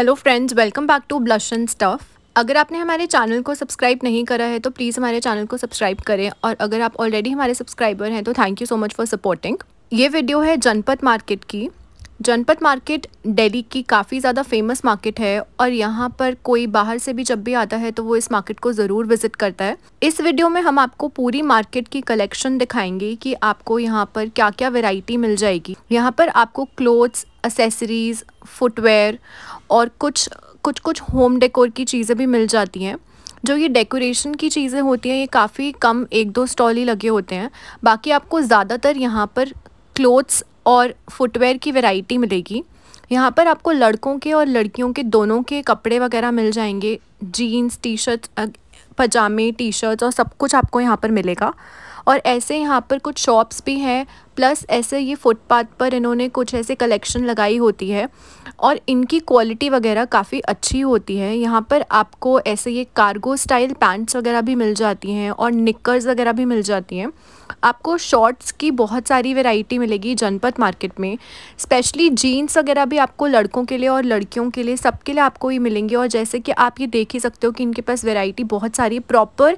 hello friends welcome back to blush and stuff अगर आपने हमारे चैनल को सब्सक्राइब नहीं करा है तो प्लीज़ हमारे चैनल को सब्सक्राइब करें और अगर आप ऑलरेडी हमारे सब्सक्राइबर हैं तो thank you so much for supporting ये वीडियो है जनपद मार्केट की जनपद मार्केट दिल्ली की काफ़ी ज़्यादा फेमस मार्केट है और यहाँ पर कोई बाहर से भी जब भी आता है तो वो इस मार्केट को ज़रूर विज़िट करता है इस वीडियो में हम आपको पूरी मार्केट की कलेक्शन दिखाएंगे कि आपको यहाँ पर क्या क्या वैरायटी मिल जाएगी यहाँ पर आपको क्लोथ्स असेसरीज़ फुटवेयर और कुछ कुछ कुछ होम डेकोर की चीज़ें भी मिल जाती हैं जो ये डेकोरेशन की चीज़ें होती हैं ये काफ़ी कम एक दो स्टॉल ही लगे होते हैं बाकी आपको ज़्यादातर यहाँ पर क्लोथ्स और फुटवेयर की वैरायटी मिलेगी यहाँ पर आपको लड़कों के और लड़कियों के दोनों के कपड़े वगैरह मिल जाएंगे जीन्स टी शर्ट पजामे टी शर्ट्स और सब कुछ आपको यहाँ पर मिलेगा और ऐसे यहाँ पर कुछ शॉप्स भी हैं प्लस ऐसे ये फुटपाथ पर इन्होंने कुछ ऐसे कलेक्शन लगाई होती है और इनकी क्वालिटी वगैरह काफ़ी अच्छी होती है यहाँ पर आपको ऐसे ये कार्गो स्टाइल पैंट्स वगैरह भी मिल जाती हैं और निकर्स वगैरह भी मिल जाती हैं आपको शॉर्ट्स की बहुत सारी वैरायटी मिलेगी जनपद मार्केट में स्पेशली जीन्स वगैरह भी आपको लड़कों के लिए और लड़कियों के लिए सबके लिए आपको ये मिलेंगे और जैसे कि आप ये देख ही सकते हो कि इनके पास वैरायटी बहुत सारी प्रॉपर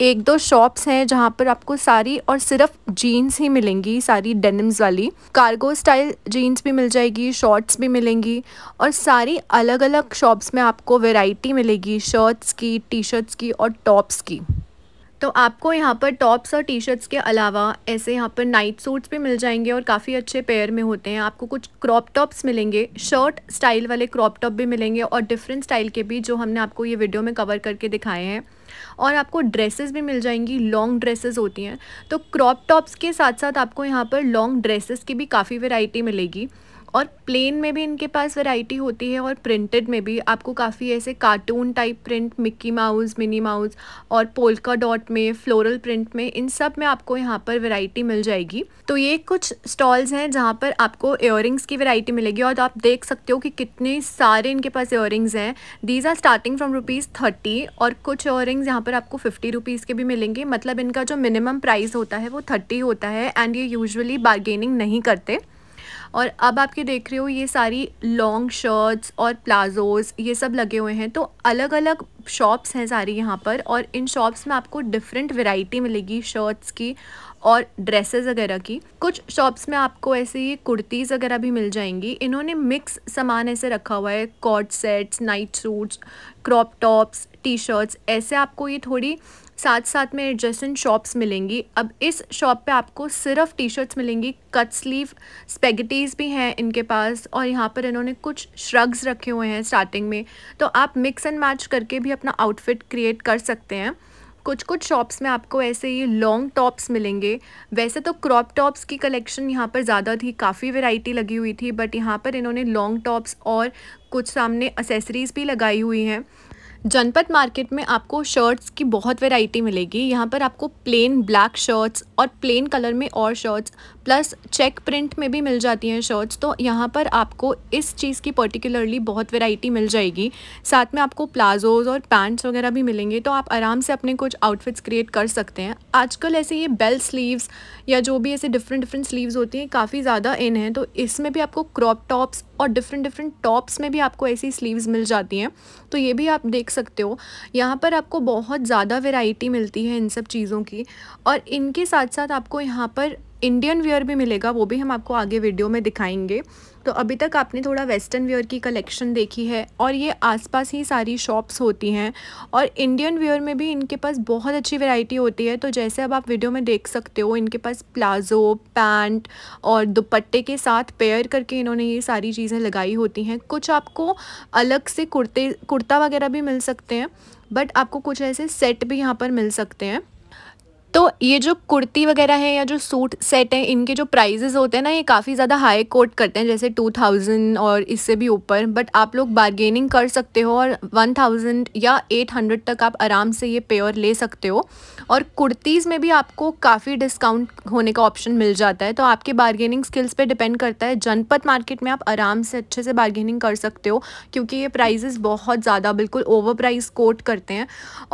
एक दो शॉप्स हैं जहाँ पर आपको सारी और सिर्फ जीन्स ही मिलेंगी सारी डेनिम्स वाली कार्गो स्टाइल जीन्स भी मिल जाएगी शॉर्ट्स भी मिलेंगी और सारी अलग अलग शॉप्स में आपको वैरायटी मिलेगी शर्ट्स की टी शर्ट्स की और टॉप्स की तो आपको यहाँ पर टॉप्स और टी शर्ट्स के अलावा ऐसे यहाँ पर नाइट सूट्स भी मिल जाएंगे और काफ़ी अच्छे पेयर में होते हैं आपको कुछ क्रॉप टॉप्स मिलेंगे शर्ट स्टाइल वाले क्रॉप टॉप भी मिलेंगे और डिफरेंट स्टाइल के भी जो हमने आपको ये वीडियो में कवर करके दिखाए हैं और आपको ड्रेसेस भी मिल जाएंगी लॉन्ग ड्रेसेस होती हैं तो क्रॉप टॉप्स के साथ साथ आपको यहाँ पर लॉन्ग ड्रेसेस की भी काफ़ी वेराइटी मिलेगी और प्लेन में भी इनके पास वैरायटी होती है और प्रिंटेड में भी आपको काफ़ी ऐसे cartoon type print Mickey Mouse Minnie Mouse और पोलका डॉट में फ्लोरल प्रिंट में इन सब में आपको यहाँ पर वैरायटी मिल जाएगी तो ये कुछ स्टॉल्स हैं जहाँ पर आपको इयर की वैरायटी मिलेगी और तो आप देख सकते हो कि कितने सारे इनके पास इयर हैं these are starting from rupees thirty और कुछ इयर रिंग्स यहाँ पर आपको फिफ्टी रुपीज़ के भी मिलेंगे मतलब इनका जो मिनिमम प्राइस होता है वो थर्टी होता है एंड ये यूजली बारगेनिंग नहीं करते और अब आपके देख रहे हो ये सारी लॉन्ग शर्ट्स और प्लाजोज़ ये सब लगे हुए हैं तो अलग अलग शॉप्स हैं सारी यहाँ पर और इन शॉप्स में आपको डिफरेंट वेराइटी मिलेगी शर्ट्स की और ड्रेसेस वगैरह की कुछ शॉप्स में आपको ऐसे ये कुर्तीज़ वगैरह भी मिल जाएंगी इन्होंने मिक्स सामान ऐसे रखा हुआ है कॉट sets night suits crop tops T shirts ऐसे आपको ये थोड़ी साथ साथ में एडजस्टेंट शॉप्स मिलेंगी अब इस शॉप पे आपको सिर्फ टी शर्ट्स मिलेंगी कट स्लीव स्पेगटीज़ भी हैं इनके पास और यहाँ पर इन्होंने कुछ श्रग्स रखे हुए हैं स्टार्टिंग में तो आप मिक्स एंड मैच करके भी अपना आउटफिट क्रिएट कर सकते हैं कुछ कुछ शॉप्स में आपको ऐसे ही लॉन्ग टॉप्स मिलेंगे वैसे तो क्रॉप टॉप्स की कलेक्शन यहाँ पर ज़्यादा थी काफ़ी वेराइटी लगी हुई थी बट यहाँ पर इन्होंने लॉन्ग टॉप्स और कुछ सामने असेसरीज़ भी लगाई हुई हैं जनपद मार्केट में आपको शर्ट्स की बहुत वैरायटी मिलेगी यहाँ पर आपको प्लेन ब्लैक शर्ट्स और प्लेन कलर में और शर्ट्स प्लस चेक प्रिंट में भी मिल जाती हैं शर्ट्स तो यहाँ पर आपको इस चीज़ की पर्टिकुलरली बहुत वेराइटी मिल जाएगी साथ में आपको प्लाजोज़ और पैंट्स वगैरह भी मिलेंगे तो आप आराम से अपने कुछ आउटफिट्स क्रिएट कर सकते हैं आजकल ऐसे ये बेल स्लीव्स या जो भी ऐसे डिफरेंट डिफरेंट स्लीव्स होती हैं काफ़ी ज़्यादा इन हैं तो इसमें भी आपको क्रॉप टॉप्स और डिफरेंट डिफरेंट टॉप्स में भी आपको ऐसी स्लीव्स मिल जाती हैं तो ये भी आप देख सकते हो यहाँ पर आपको बहुत ज़्यादा वेराइटी मिलती है इन सब चीज़ों की और इनके साथ साथ आपको यहाँ पर इंडियन वियर भी मिलेगा वो भी हम आपको आगे वीडियो में दिखाएंगे तो अभी तक आपने थोड़ा वेस्टर्न वियर की कलेक्शन देखी है और ये आसपास ही सारी शॉप्स होती हैं और इंडियन वियर में भी इनके पास बहुत अच्छी वैरायटी होती है तो जैसे अब आप वीडियो में देख सकते हो इनके पास प्लाजो पैंट और दुपट्टे के साथ पेयर करके इन्होंने ये सारी चीज़ें लगाई होती हैं कुछ आपको अलग से कुर्ते कुर्ता वगैरह भी मिल सकते हैं बट आपको कुछ ऐसे सेट भी यहाँ पर मिल सकते हैं तो ये जो कुर्ती वगैरह है या जो सूट सेट हैं इनके जो प्राइजेज़ होते हैं ना ये काफ़ी ज़्यादा हाई कोट करते हैं जैसे टू थाउजेंड और इससे भी ऊपर बट आप लोग बार्गेनिंग कर सकते हो और वन थाउजेंड या एट हंड्रेड तक आप आराम से ये पेयर ले सकते हो और कुर्तीज़ में भी आपको काफ़ी डिस्काउंट होने का ऑप्शन मिल जाता है तो आपके बार्गेनिंग स्किल्स पर डिपेंड करता है जनपद मार्केट में आप आराम से अच्छे से बार्गेनिंग कर सकते हो क्योंकि ये प्राइजेज बहुत ज़्यादा बिल्कुल ओवर प्राइज़ कोट करते हैं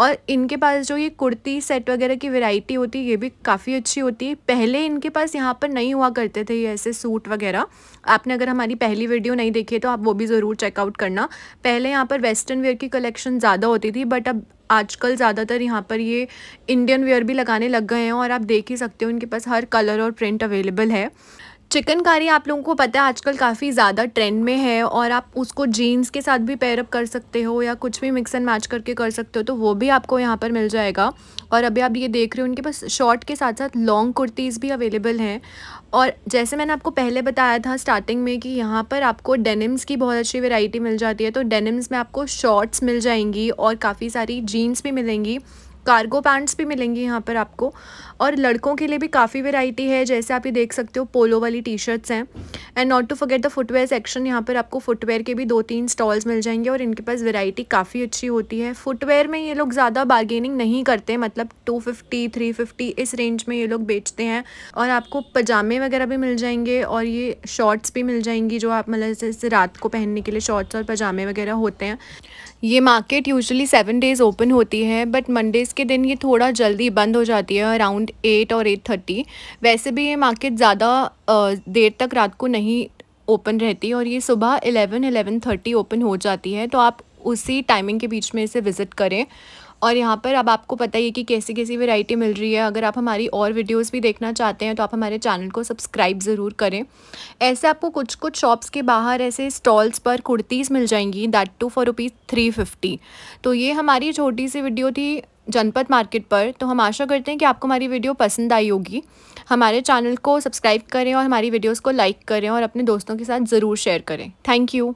और इनके पास जो ये कुर्ती सेट वगैरह की वेराइटी मिट्टी होती है ये भी काफ़ी अच्छी होती है पहले इनके पास यहाँ पर नहीं हुआ करते थे ये ऐसे सूट वगैरह आपने अगर हमारी पहली वीडियो नहीं देखी है तो आप वो भी ज़रूर चेकआउट करना पहले यहाँ पर वेस्टर्न वेयर की कलेक्शन ज़्यादा होती थी बट अब आजकल ज़्यादातर यहाँ पर ये इंडियन वेयर भी लगाने लग गए हैं और आप देख ही सकते हो इनके पास हर कलर और प्रिंट अवेलेबल है चिकनकारी आप लोगों को पता है आजकल काफ़ी ज़्यादा ट्रेंड में है और आप उसको जीन्स के साथ भी पेयरअप कर सकते हो या कुछ भी मिक्स एंड मैच करके कर सकते हो तो वो भी आपको यहाँ पर मिल जाएगा और अभी आप ये देख रहे हो उनके पास शॉर्ट के साथ साथ लॉन्ग कुर्तीज़ भी अवेलेबल हैं और जैसे मैंने आपको पहले बताया था स्टार्टिंग में कि यहाँ पर आपको डेनिम्स की बहुत अच्छी वेराइटी मिल जाती है तो डेनिम्स में आपको शॉर्ट्स मिल जाएंगी और काफ़ी सारी जीन्स भी मिलेंगी कार्गो पैंट्स भी मिलेंगी यहाँ पर आपको और लड़कों के लिए भी काफ़ी वेराइटी है जैसे आप ये देख सकते हो पोलो वाली टी शर्ट्स हैं and not to forget the footwear section यहाँ पर आपको फुटवेयर के भी दो तीन स्टॉल्स मिल जाएंगे और इनके पास वेराइटी काफ़ी अच्छी होती है फुटवेयर में ये लोग ज़्यादा बार्गेनिंग नहीं करते मतलब टू फिफ्टी थ्री फिफ्टी इस रेंज में ये लोग बेचते हैं और आपको पजामे वगैरह भी मिल जाएंगे और ये शॉर्ट्स भी मिल जाएंगी जो आप मतलब जैसे रात को पहनने के लिए शॉर्ट्स और पजामे वगैरह होते हैं ये market usually seven days open होती है बट मंडेज़ वीकेंड्स के दिन ये थोड़ा जल्दी बंद हो जाती है अराउंड एट और एट थर्टी वैसे भी ये मार्केट ज़्यादा देर तक रात को नहीं ओपन रहती और ये सुबह एलेवन एलेवन थर्टी ओपन हो जाती है तो आप उसी टाइमिंग के बीच में इसे विज़िट करें और यहाँ पर अब आपको पता ही है कि कैसी कैसी वैरायटी मिल रही है अगर आप हमारी और वीडियोस भी देखना चाहते हैं तो आप हमारे चैनल को सब्सक्राइब ज़रूर करें ऐसे आपको कुछ कुछ शॉप्स के बाहर ऐसे स्टॉल्स पर कुर्तीज़ मिल जाएंगी that two four rupees three fifty तो ये हमारी छोटी सी वीडियो थी जनपद मार्केट पर तो हम आशा करते हैं कि आपको हमारी वीडियो पसंद आई होगी हमारे चैनल को सब्सक्राइब करें और हमारी वीडियोस को लाइक करें और अपने दोस्तों के साथ ज़रूर शेयर करें थैंक यू